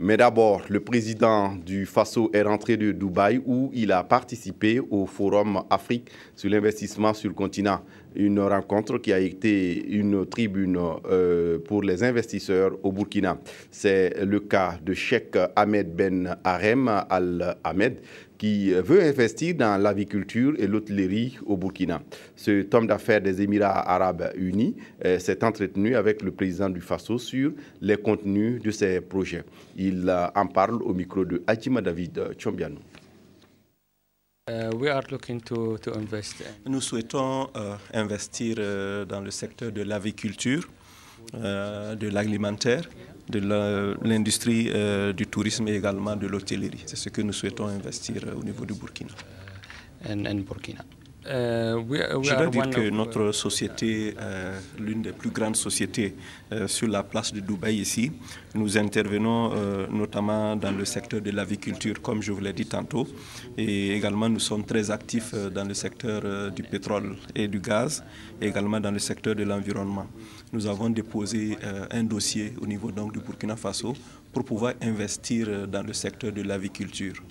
Mais d'abord, le président du FASO est rentré de Dubaï où il a participé au Forum Afrique sur l'investissement sur le continent. Une rencontre qui a été une tribune euh, pour les investisseurs au Burkina. C'est le cas de Sheikh Ahmed Ben Harem Al-Ahmed, qui veut investir dans l'aviculture et l'hôtellerie au Burkina. Ce homme d'affaires des Émirats arabes unis euh, s'est entretenu avec le président du Faso sur les contenus de ces projets. Il euh, en parle au micro de Hachima David Chombiano. Euh, Nous souhaitons investir dans le secteur de l'aviculture, de l'alimentaire de l'industrie euh, du tourisme et également de l'hôtellerie. C'est ce que nous souhaitons investir euh, au niveau du Burkina. Burkina. Euh, je dois dire que notre société, euh, l'une des plus grandes sociétés euh, sur la place de Dubaï ici, nous intervenons notamment dans le secteur de l'aviculture, comme je vous l'ai dit tantôt, et également nous sommes très actifs dans le secteur du pétrole et du gaz, et également dans le secteur de l'environnement. Nous avons déposé un dossier au niveau donc, du Burkina Faso pour pouvoir investir dans le secteur de l'aviculture.